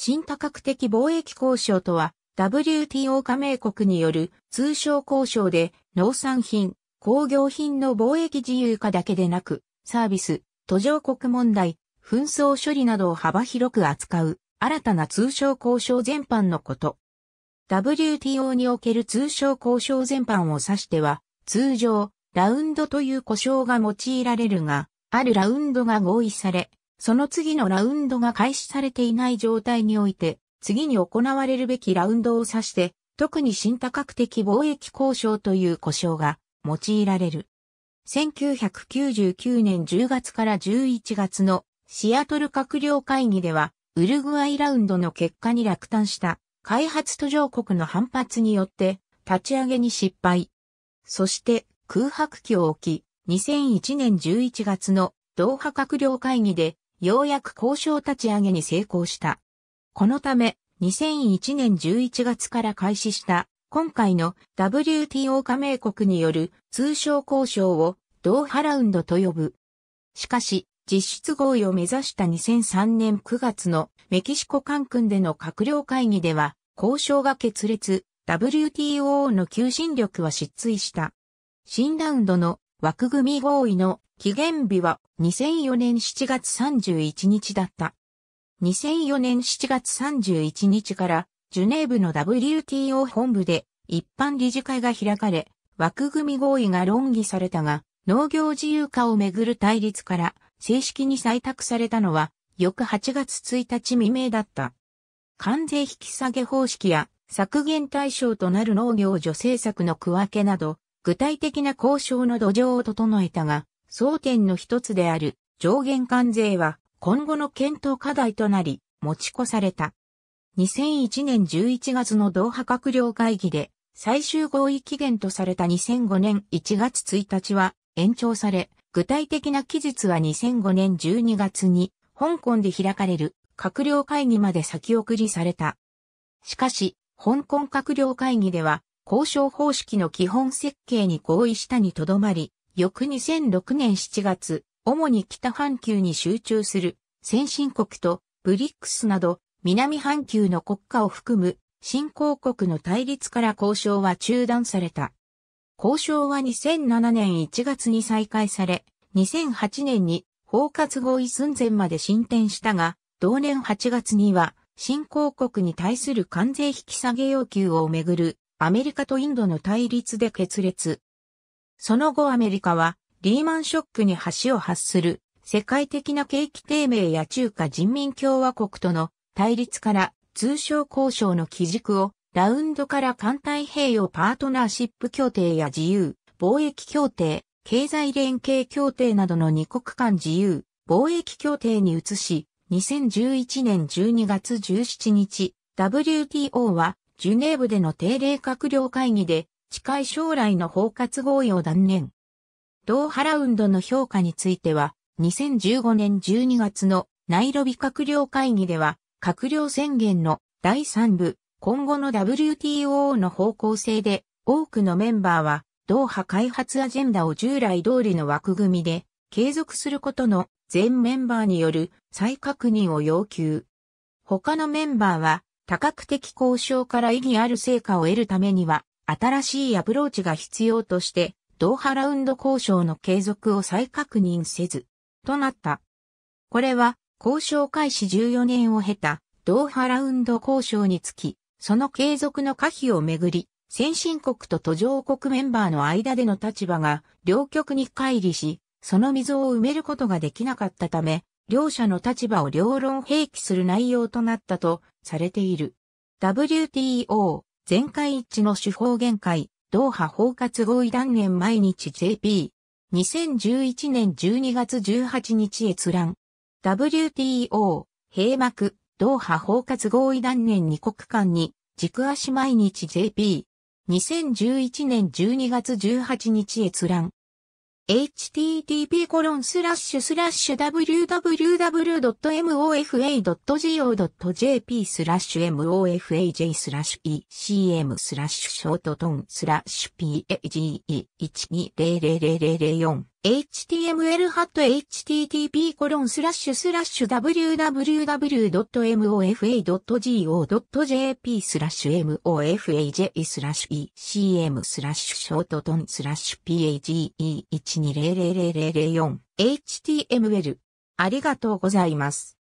新多角的貿易交渉とは、WTO 加盟国による通商交渉で農産品、工業品の貿易自由化だけでなく、サービス、途上国問題、紛争処理などを幅広く扱う新たな通商交渉全般のこと。WTO における通商交渉全般を指しては、通常、ラウンドという呼称が用いられるが、あるラウンドが合意され、その次のラウンドが開始されていない状態において、次に行われるべきラウンドを指して、特に新多角的貿易交渉という呼称が用いられる。1999年10月から11月のシアトル閣僚会議では、ウルグアイラウンドの結果に落胆した開発途上国の反発によって立ち上げに失敗。そして空白期を置き、2001年11月のドーハ閣僚会議でようやく交渉立ち上げに成功した。このため、2001年11月から開始した今回の WTO 加盟国による通商交渉をドーハラウンドと呼ぶ。しかし、実質合意を目指した2003年9月のメキシコカンクンでの閣僚会議では交渉が決裂、WTO の求心力は失墜した。新ラウンドの枠組み合意の期限日は2004年7月31日だった。2004年7月31日から、ジュネーブの WTO 本部で一般理事会が開かれ、枠組み合意が論議されたが、農業自由化をめぐる対立から正式に採択されたのは、翌8月1日未明だった。関税引き下げ方式や削減対象となる農業助成策の区分けなど、具体的な交渉の土壌を整えたが、争点の一つである上限関税は今後の検討課題となり持ち越された。2001年11月の同派閣僚会議で最終合意期限とされた2005年1月1日は延長され、具体的な期日は2005年12月に香港で開かれる閣僚会議まで先送りされた。しかし、香港閣僚会議では交渉方式の基本設計に合意したにとどまり、翌2006年7月、主に北半球に集中する先進国とブリックスなど南半球の国家を含む新興国の対立から交渉は中断された。交渉は2007年1月に再開され、2008年に包括合意寸前まで進展したが、同年8月には新興国に対する関税引き下げ要求をめぐるアメリカとインドの対立で決裂。その後アメリカはリーマンショックに橋を発する世界的な景気低迷や中華人民共和国との対立から通商交渉の基軸をラウンドから艦隊平洋パートナーシップ協定や自由貿易協定、経済連携協定などの二国間自由貿易協定に移し、2011年12月17日、WTO はジュネーブでの定例閣僚会議で近い将来の包括合意を断念。同ハラウンドの評価については、2015年12月のナイロビ閣僚会議では、閣僚宣言の第3部、今後の WTO の方向性で、多くのメンバーは、同派。開発アジェンダを従来通りの枠組みで、継続することの全メンバーによる再確認を要求。他のメンバーは、多角的交渉から意義ある成果を得るためには、新しいアプローチが必要として、ドーハラウンド交渉の継続を再確認せず、となった。これは、交渉開始14年を経た、ドーハラウンド交渉につき、その継続の可否をめぐり、先進国と途上国メンバーの間での立場が両極に乖離し、その溝を埋めることができなかったため、両者の立場を両論併記する内容となったとされている。WTO 全会一致の手法限界、ドーハ包括合意断念毎日 JP。2011年12月18日閲覧。WTO、閉幕、ドーハ包括合意断念二国間に、軸足毎日 JP。2011年12月18日閲覧。http://www.mofa.go.jp スラッシュ mofaj スラッシュ ecm スラッシュショートトンスラッシュ page12000004 html ハット http コロンスラッシュスラッシュ www.mofa.go.jp スラッシュ mofaj スラッシュ ecm スラッシュショートトンスラッシュ page120004 html ありがとうございます。